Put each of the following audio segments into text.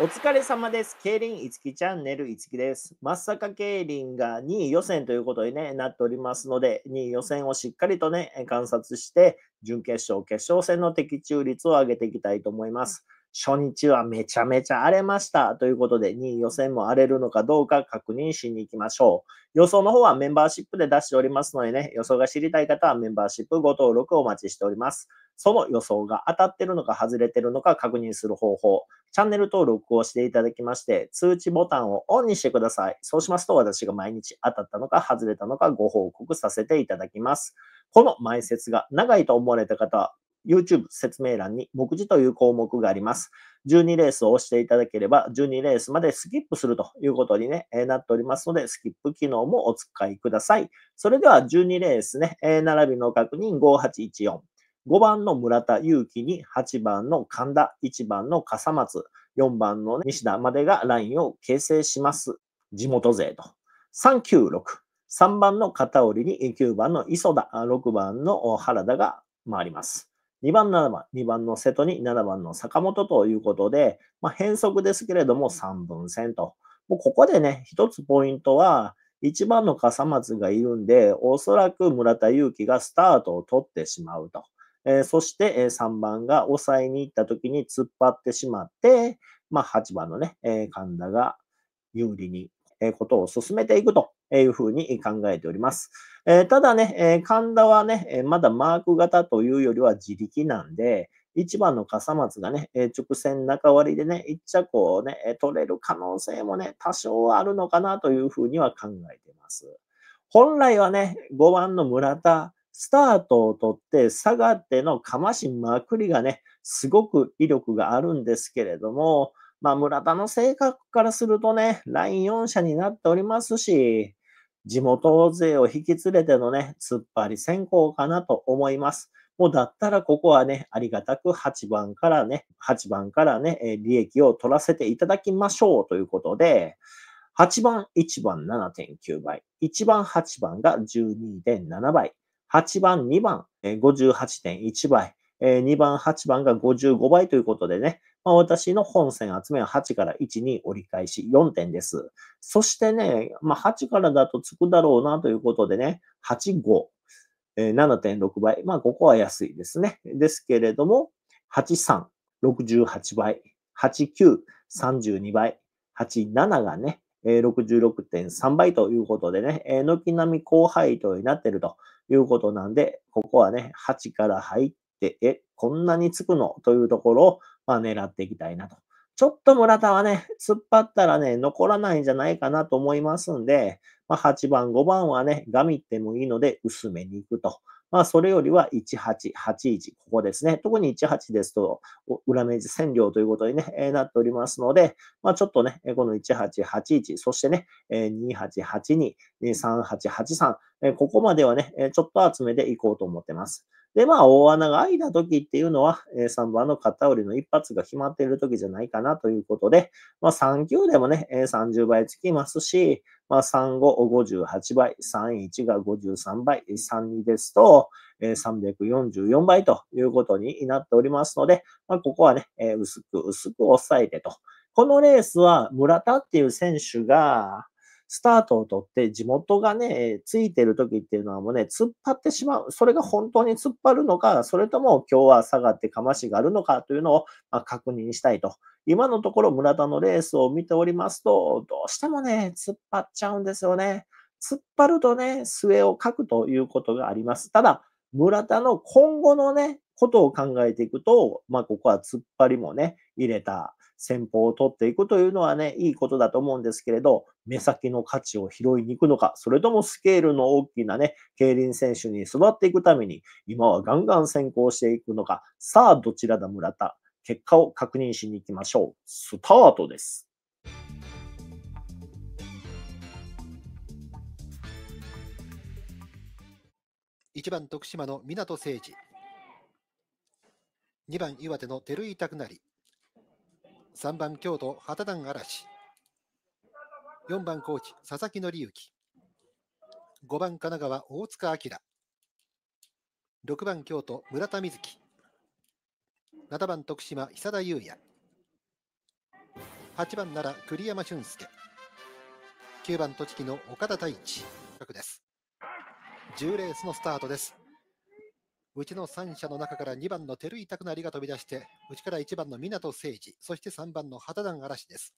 お疲れ様です。競輪いつきチャンネルいつきです。松か競輪が2位予選ということに、ね、なっておりますので、2位予選をしっかりとね、観察して、準決勝、決勝戦の的中率を上げていきたいと思います。初日はめちゃめちゃ荒れましたということで、2位予選も荒れるのかどうか確認しに行きましょう。予想の方はメンバーシップで出しておりますのでね、予想が知りたい方はメンバーシップご登録をお待ちしております。その予想が当たってるのか外れてるのか確認する方法、チャンネル登録をしていただきまして、通知ボタンをオンにしてください。そうしますと私が毎日当たったのか外れたのかご報告させていただきます。この前説が長いと思われた方は、YouTube 説明欄に目次という項目があります。12レースを押していただければ、12レースまでスキップするということに、ね、えなっておりますので、スキップ機能もお使いください。それでは12レースね、え並びの確認5814。5番の村田祐樹に8番の神田、1番の笠松、4番の、ね、西田までがラインを形成します。地元勢と。396。3番の片織に9番の磯田、6番の原田が回ります。2番7番、2番の瀬戸に7番の坂本ということで、まあ、変則ですけれども3分線と。もうここでね、一つポイントは、1番の笠松がいるんで、おそらく村田祐樹がスタートを取ってしまうと。えー、そして、え3番が抑えに行った時に突っ張ってしまって、まあ、8番のね、え神田が有利に、えことを進めていくというふうに考えております。えー、ただね、え神田はね、えまだマーク型というよりは自力なんで、一番の笠松がね、え直線中割りでね、一着をね、え取れる可能性もね、多少あるのかなというふうには考えています。本来はね、5番の村田、スタートを取って下がってのかましまくりがね、すごく威力があるんですけれども、まあ、村田の性格からするとね、ライン4社になっておりますし、地元勢を引き連れてのね、突っ張り先行かなと思います。もうだったらここはね、ありがたく8番からね、8番からね、利益を取らせていただきましょうということで、8番、1番7.9倍、1番、8番が12.7倍、8番、2番58.1倍、えー、2番、8番が55倍ということでね、まあ、私の本線集めは8から1に折り返し4点です。そしてね、まあ、8からだとつくだろうなということでね、8、5、えー、7.6倍。まあ、ここは安いですね。ですけれども、8、3、68倍。8、9、32倍。8、7がね、66.3倍ということでね、軒並み高配当になっているということなんで、ここはね、8から入って、え、こんなにつくのというところを、まあ、狙っていきたいなと。ちょっと村田はね、突っ張ったらね、残らないんじゃないかなと思いますんで、まあ、8番、5番はね、ガミってもいいので、薄めに行くと。まあ、それよりは18、81、ここですね。特に18ですと、裏目地占領ということに、なっておりますので、まあ、ちょっとね、この18、81、そしてね、28、82、38、83、ここまではね、ちょっと集めていこうと思ってます。で、まあ、大穴が開いた時っていうのは、3番の片折りの一発が決まっている時じゃないかなということで、まあ、3級でもね、30倍つきますし、まあ、3、5、58倍、3、1が53倍、3、2ですと、344倍ということになっておりますので、まあ、ここはね、薄く薄く抑えてと。このレースは村田っていう選手が、スタートを取って地元がね、ついてる時っていうのはもうね、突っ張ってしまう。それが本当に突っ張るのか、それとも今日は下がってかましがあるのかというのを、ま確認したいと。今のところ村田のレースを見ておりますと、どうしてもね、突っ張っちゃうんですよね。突っ張るとね、末を書くということがあります。ただ、村田の今後のね、ことを考えていくと、まあ、ここは突っ張りもね、入れた。戦法を取っていくというのはね、いいことだと思うんですけれど、目先の価値を拾いに行くのか、それともスケールの大きなね、競輪選手に育っていくために、今はガンガン先行していくのか、さあ、どちらだ村田。結果を確認しに行きましょう。スタートです。1番徳島の湊誠二2番岩手の照井拓成3番京都旗団嵐4番高知佐々木紀之5番神奈川大塚明6番京都村田瑞希7番徳島久田祐也8番奈良栗山俊介9番栃木の岡田太一です10レースのスタートですうちの3社の中から2番の照井拓成が飛び出して、うちから1番の湊誠治、そして3番の畑段嵐です。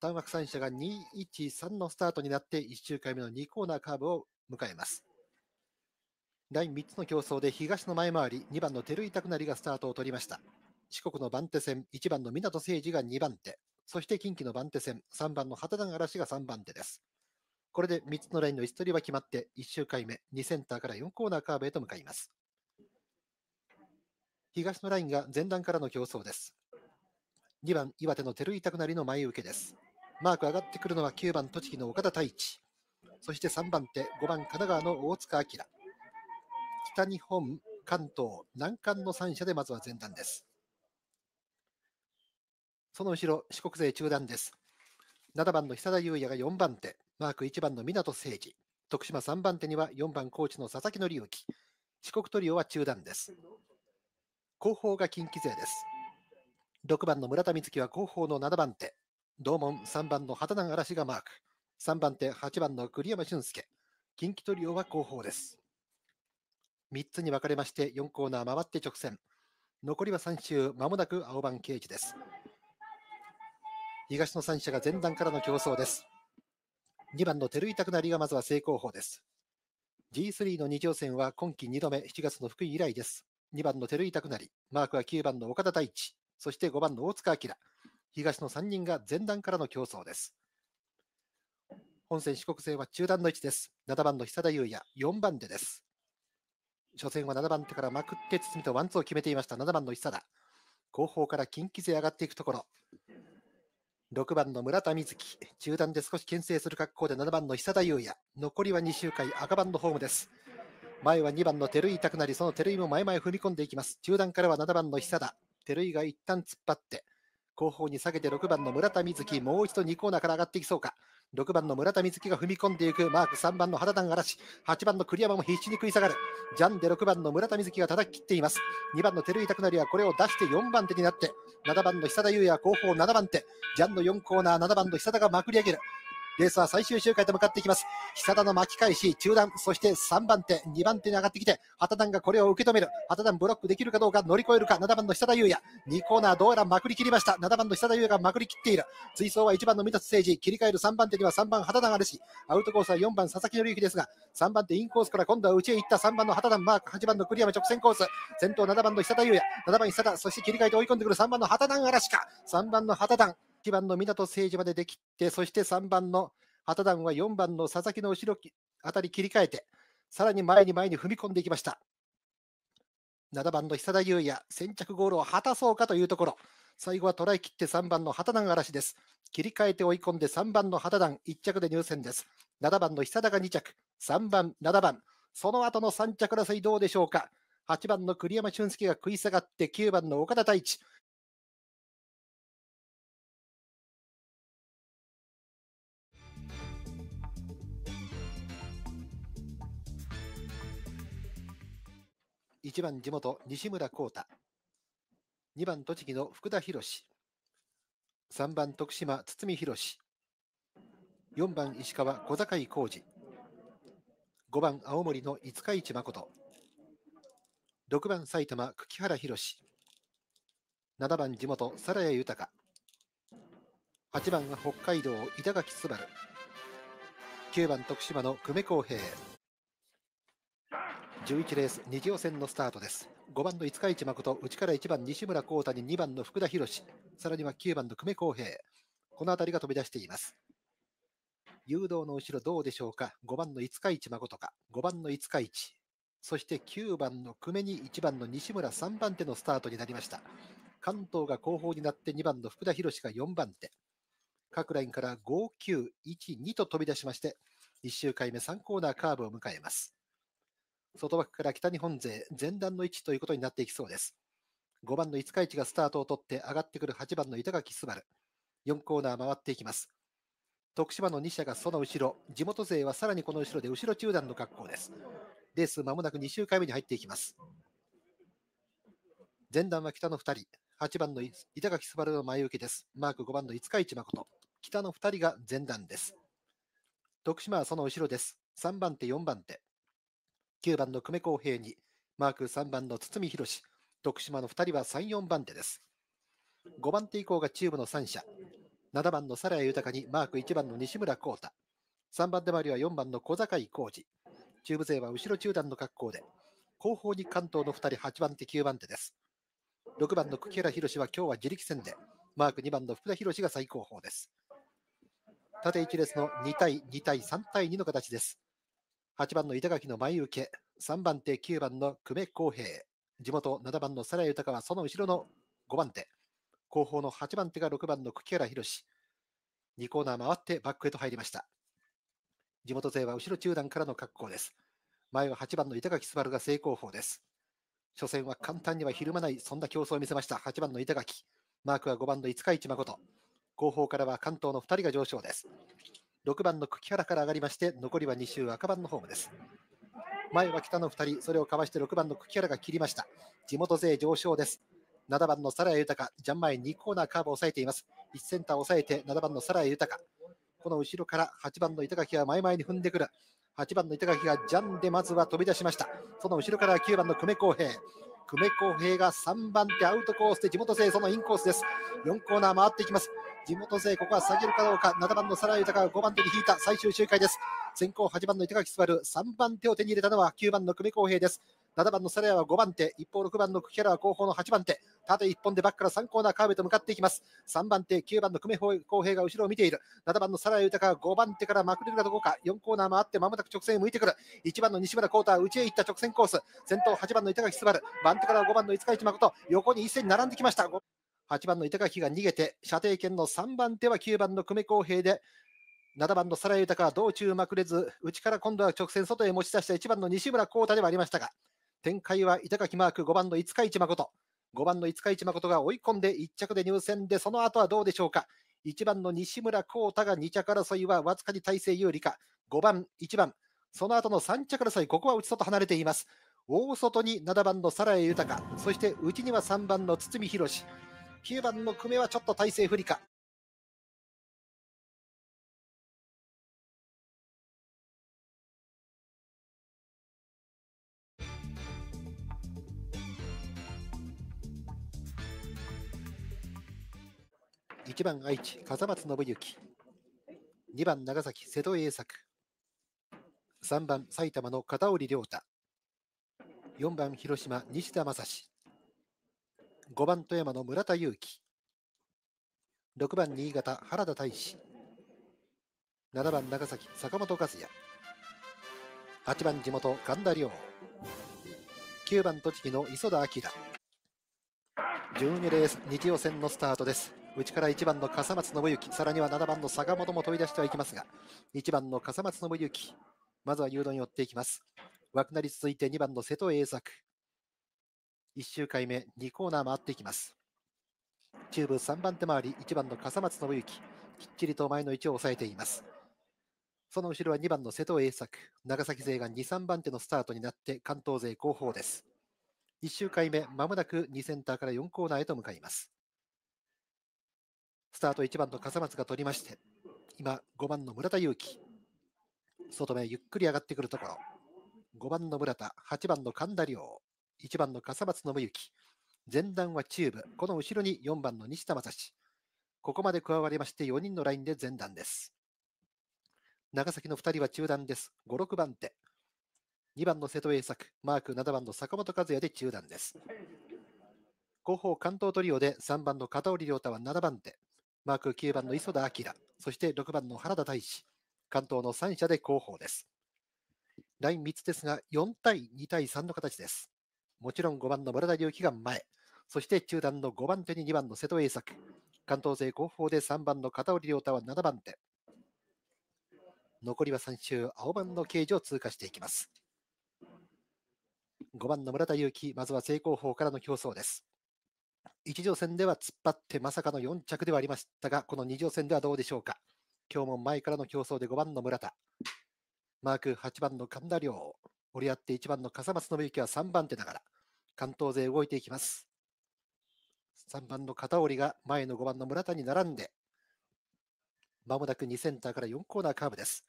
単枠3社が2、1、3のスタートになって1周回目の2コーナーカーブを迎えます。第3つの競争で東の前回り、2番の照井拓成がスタートを取りました。四国の番手戦、1番の湊誠治が2番手、そして近畿の番手戦、3番の畑段嵐が3番手です。これで3つのラインの位置取りは決まって、1周回目、2センターから4コーナーカーブへと向かいます。東のラインが前段からの競争です。2番、岩手の照井拓成の前受けです。マーク上がってくるのは9番、栃木の岡田太一。そして3番手、5番、神奈川の大塚明。北日本、関東、南関の3者でまずは前段です。その後ろ、四国勢中段です。7番の久田優也が4番手、マーク1番の湊誠二、徳島3番手には4番、高知の佐々木則之、四国トリオは中段です。後方が近畿勢です。6番の村田光樹は後方の7番手。同門3番の畑南嵐がマーク。3番手8番の栗山俊介。近畿トリオは後方です。3つに分かれまして4コーナー回って直線。残りは3周、まもなく青番刑事です。東の3者が前段からの競争です。2番の照井拓成がまずは正攻法です。G3 の2乗戦は今季2度目、7月の福井以来です。2番の照井拓成、マークは9番の岡田大地、そして5番の大塚明。東の3人が前段からの競争です。本戦四国勢は中段の位置です。7番の久田優也、4番手です。初戦は7番手からまくってみとワンツーを決めていました7番の久田。後方から近畿勢上がっていくところ。6番の村田瑞希、中段で少し牽制する格好で7番の久田優也。残りは2周回、赤番のホームです。前は2番の照井拓成、その照井も前々踏み込んでいきます。中段からは7番の久田。照井が一旦突っ張って、後方に下げて6番の村田瑞希、もう一度2コーナーから上がっていきそうか。6番の村田瑞希が踏み込んでいく。マーク3番の畑田嵐。8番の栗山も必死に食い下がる。ジャンで6番の村田瑞希が叩き切っています。2番の照井拓成はこれを出して4番手になって、7番の久田優也後方7番手。ジャンの4コーナー、7番の久田がまくり上げる。レースは最終周回と向かっていきます。久田の巻き返し、中段、そして3番手、2番手に上がってきて、旗団がこれを受け止める。旗団ブロックできるかどうか乗り越えるか、7番の久田優也。2コーナーどうやらまくり切りました。7番の久田優也がまくり切っている。追走は1番の三田誠治、切り替える3番手には3番旗団あるし、アウトコースは4番佐々木紀之ですが、3番手インコースから今度は内へ行った3番の旗団マーク、8番の栗山直線コース。先頭7番の久田優也、7番久田、そして切り替えて追い込んでくる3番の旗団嵐か。3番の旗団。1番の湊誠治までできて、そして3番の旗団は4番の佐々木の後ろあたり切り替えて、さらに前に前に踏み込んでいきました。7番の久田優也、先着ゴールを果たそうかというところ、最後は捉え切って3番の旗団嵐です。切り替えて追い込んで3番の旗団1着で入選です。7番の久田が2着、3番、7番、その後の3着争いどうでしょうか。8番の栗山俊介が食い下がって9番の岡田太一。1番地元西村光太2番栃木の福田博3番徳島堤博4番石川小坂井浩二5番青森の五日市誠6番埼玉久原博7番地元皿谷豊8番北海道板垣昴9番徳島の久米浩平11レース2次予選のスタートです5番の五日市誠内から1番西村光太に2番の福田博さらには9番の久米康平この辺りが飛び出しています誘導の後ろどうでしょうか5番の五日市誠か5番の五日市そして9番の久米に1番の西村3番手のスタートになりました関東が後方になって2番の福田博が4番手各ラインから5912と飛び出しまして1周回目3コーナーカーブを迎えます外枠から北日本勢前段の位置ということになっていきそうです。5番の五日市がスタートを取って上がってくる8番の板垣昴。4コーナー回っていきます。徳島の2社がその後ろ、地元勢はさらにこの後ろで後ろ中段の格好です。レースまもなく2周回目に入っていきます。前段は北の2人、8番の板垣昴の前受けです。マーク5番の五日市誠。北の2人が前段です。徳島はその後ろです。3番手、4番手。9番の久米浩平に、マーク3番の堤博、徳島の2人は3、4番手です。5番手以降が中部の3者、7番の皿谷豊にマーク1番の西村浩太、3番手回りは4番の小坂井浩二、中部勢は後ろ中段の格好で、後方に関東の2人、8番手、9番手です。6番の久木原博は今日は自力戦で、マーク2番の福田博が最高峰です。縦1列の2対2対3対2の形です。8番の板垣の前受け、3番手9番の久米康平、地元7番の皿井豊はその後ろの5番手、後方の8番手が6番の茎原宏、2コーナー回ってバックへと入りました。地元勢は後ろ中段からの格好です。前は8番の板垣昴が正攻法です。初戦は簡単にはひるまない、そんな競争を見せました。8番の板垣。マークは5番の五日市誠。後方からは関東の2人が上昇です。6番の久木原から上がりまして残りは2周赤番のホームです前は北の2人それをかわして6番の久木原が切りました地元勢上昇です7番のサラ谷豊ジャン前2コーナーカーブを抑えています1センターを抑えて7番のサラ谷豊この後ろから8番の板垣が前々に踏んでくる8番の板垣がジャンでまずは飛び出しましたその後ろから9番の久米康平久米康平が3番手アウトコースで地元勢そのインコースです4コーナー回っていきます地元勢ここは下げるかどうか7番のサラユタが5番手に引いた最終周回です先行8番の板垣スバル3番手を手に入れたのは9番の久米康平です7番のサラヤは5番手一方6番のキャ原は後方の8番手縦1本でバックから3コーナーカーブと向かっていきます3番手9番の久米康平が後ろを見ている7番のサラヤ豊が5番手からまくれるかどうか4コーナー回ってまもなく直線へ向いてくる1番の西村ー太は内へ行った直線コース先頭8番の板垣すばる、番手から5番の五日市誠横に一線に並んできました8番の板垣が逃げて、射程圏の3番手は9番の久米公平で、7番の皿豊は道中まくれず、内から今度は直線外へ持ち出した1番の西村光太ではありましたが、展開は板垣マーク5番の五日市誠。5番の五日市誠が追い込んで1着で入選で、その後はどうでしょうか。1番の西村光太が2着争いはわずかに体勢有利か。5番、1番、その後の3着争い、ここは内外離れています。大外に7番の皿井豊、そして内には3番の堤博。9番の久米はちょっと体勢不利か。1番愛知、風松信之。2番長崎、瀬戸栄作。3番埼玉の片織亮太。4番広島、西田正史。5番富山の村田裕樹6番新潟原田大志7番長崎坂本和也8番地元神田亮9番栃木の磯田明12レース日予選のスタートです内から1番の笠松信之さらには7番の坂本も飛び出してはいきますが1番の笠松信之まずは誘導に寄っていきます枠なり続いて2番の瀬戸栄作1周回目2コーナー回っていきます中部3番手回り1番の笠松信之きっちりと前の位置を抑えていますその後ろは2番の瀬戸栄作長崎勢が2、3番手のスタートになって関東勢後方です1周回目まもなく2センターから4コーナーへと向かいますスタート1番の笠松が取りまして今5番の村田祐樹外目ゆっくり上がってくるところ5番の村田8番の神田亮1番の笠松信之、前段は中部、この後ろに4番の西田正史、ここまで加わりまして4人のラインで前段です。長崎の2人は中段です。5、6番手。2番の瀬戸栄作、マーク7番の坂本和也で中段です。後方関東トリオで3番の片織亮太は7番手、マーク9番の磯田明、そして6番の原田大志、関東の3者で後方です。ライン3つですが、4対2対3の形です。もちろん5番の村田隆起が前、そして中段の5番手に2番の瀬戸栄作、関東勢後方で3番の片織涼太は7番手。残りは3周、青番の刑事を通過していきます。5番の村田祐樹、まずは正攻法からの競争です。1条戦では突っ張ってまさかの4着ではありましたが、この2条戦ではどうでしょうか。今日も前からの競争で5番の村田、マーク8番の神田良。折り合って1番の笠松信之は3番手だから、関東勢動いていきます。3番の片織が前の5番の村田に並んで、まもなく2センターから4コーナーカーブです。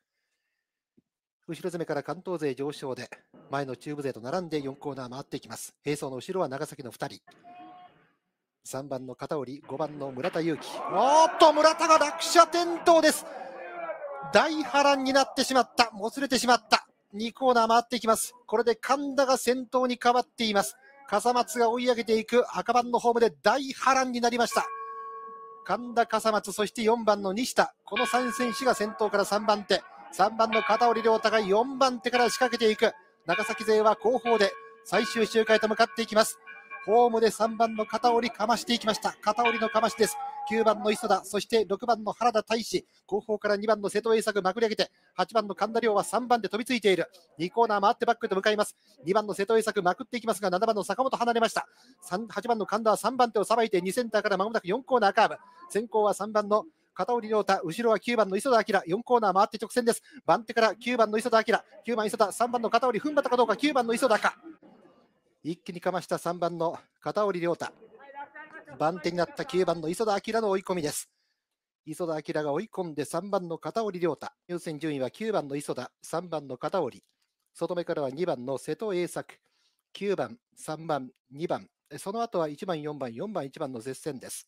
後ろ攻めから関東勢上昇で、前の中部勢と並んで4コーナー回っていきます。並走の後ろは長崎の2人。3番の片織、5番の村田勇樹。おっと、村田が落車転倒です。大波乱になってしまった。もつれてしまった。2コーナー回っていきます。これで神田が先頭に変わっています。笠松が追い上げていく赤番のホームで大波乱になりました。神田、笠松、そして4番の西田。この3選手が先頭から3番手。3番の片織良太が4番手から仕掛けていく。長崎勢は後方で最終周回と向かっていきます。ホームで3番の片織かましていきました。片織のかましです。9番の磯田、そして6番の原田大志、後方から2番の瀬戸栄作まくり上げて、8番の神田亮は3番で飛びついている。2コーナー回ってバックで向かいます。2番の瀬戸栄作まくっていきますが、7番の坂本離れました。8番の神田は3番手をさばいて、2センターからまもなく4コーナーカーブ。先行は3番の片織亮太、後ろは9番の磯田明、4コーナー回って直線です。番手から9番の磯田明、9番磯田、3番の片織、踏ん張ったかどうか、9番の磯田か。一気にかました3番の片織亮太。番手になった9番の磯田明の追い込みです。磯田明が追い込んで3番の片織涼太。優先順位は9番の磯田、3番の片織。外目からは2番の瀬戸栄作、9番、3番、2番。その後は1番、4番、4番、1番の接戦です。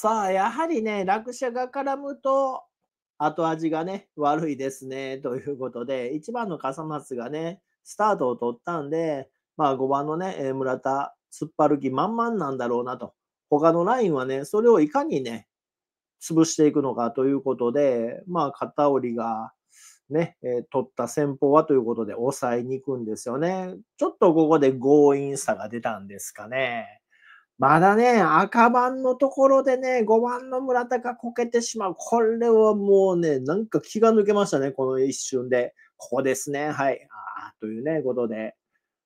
さあ、やはりね、落車が絡むと、後味がね、悪いですね、ということで、1番の笠松がね、スタートを取ったんで、まあ、5番のね、村田、突っ張る気満々なんだろうなと。他のラインはね、それをいかにね、潰していくのかということで、まあ、片織が、ね、え取った戦法はということで抑えに行くんですよね。ちょっとここで強引さが出たんですかね。まだね、赤番のところでね、5番の村田がこけてしまう。これはもうね、なんか気が抜けましたね、この一瞬で。ここですね、はい。ああ、というね、ことで。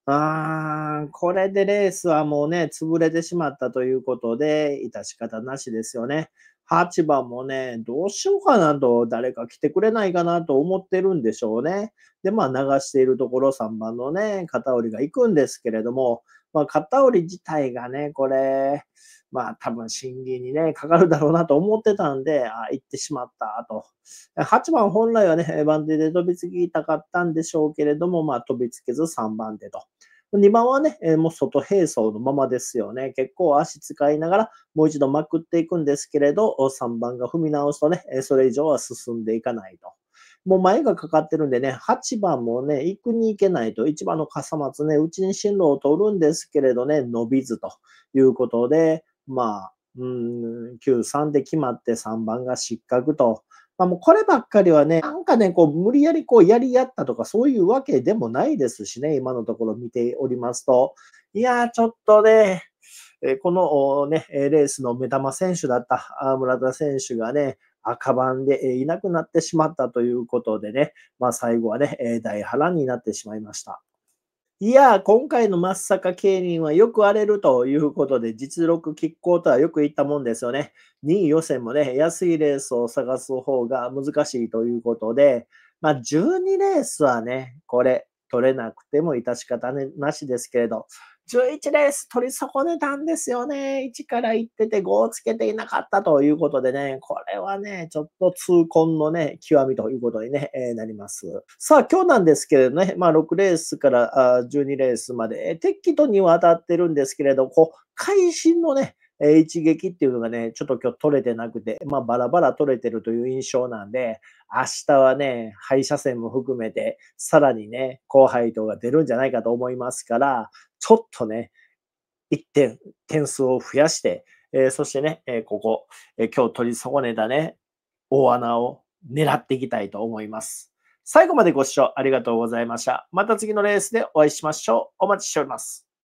ああ、これでレースはもうね、潰れてしまったということで、致し方なしですよね。8番もね、どうしようかなと、誰か来てくれないかなと思ってるんでしょうね。で、まあ流しているところ3番のね、片りが行くんですけれども、まあ、片折り自体がね、これ、まあ、多分審議にね、かかるだろうなと思ってたんで、あ、行ってしまったと。8番本来はね、番手で飛びつきたかったんでしょうけれども、まあ、飛びつけず3番手と。2番はね、もう外並走のままですよね。結構足使いながらもう一度まくっていくんですけれど、3番が踏み直すとね、それ以上は進んでいかないと。もう前がかかってるんでね、8番もね、行くに行けないと、1番の笠松ね、うちに進路を取るんですけれどね、伸びずということで、まあ、うん、9、3で決まって3番が失格と。まあ、もうこればっかりはね、なんかね、こう無理やりこうやり合ったとかそういうわけでもないですしね、今のところ見ておりますと。いやー、ちょっとね、このね、レースの目玉選手だった村田選手がね、赤番でいなくなってしまったということでね、まあ、最後はね、大波乱になってしまいました。いや今回の松坂芸人はよく荒れるということで、実力拮抗とはよく言ったもんですよね。2位予選もね、安いレースを探す方が難しいということで、まあ、12レースはね、これ、取れなくても致し方なしですけれど、11レース取り損ねたんですよね。1から行ってて5をつけていなかったということでね、これはね、ちょっと痛恨のね、極みということに、ねえー、なります。さあ、今日なんですけれどね、まあ、6レースから12レースまで、適度にわたってるんですけれど、こう、会心のね、え一撃っていうのがね、ちょっと今日取れてなくて、まあバラバラ取れてるという印象なんで、明日はね、敗者戦も含めて、さらにね、後輩等が出るんじゃないかと思いますから、ちょっとね、1点、点数を増やして、えー、そしてね、えー、ここ、えー、今日取り損ねたね、大穴を狙っていきたいと思います。最後までご視聴ありがとうございました。また次のレースでお会いしましょう。お待ちしております。